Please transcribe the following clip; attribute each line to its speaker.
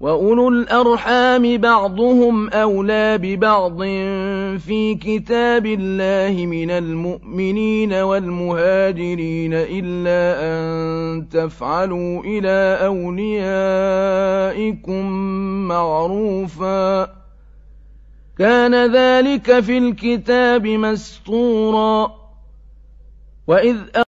Speaker 1: وَأُولُو الْأَرْحَامِ بَعْضُهُمْ أَوْلَىٰ بِبَعْضٍ فِي كِتَابِ اللَّهِ مِنَ الْمُؤْمِنِينَ وَالْمُهَاجِرِينَ إِلَّا أَن تَفْعَلُوا إِلَىٰ أَوْلِيَائِكُم مَّعْرُوفًا ۚ كَانَ ذَٰلِكَ فِي الْكِتَابِ مَسْطُورًا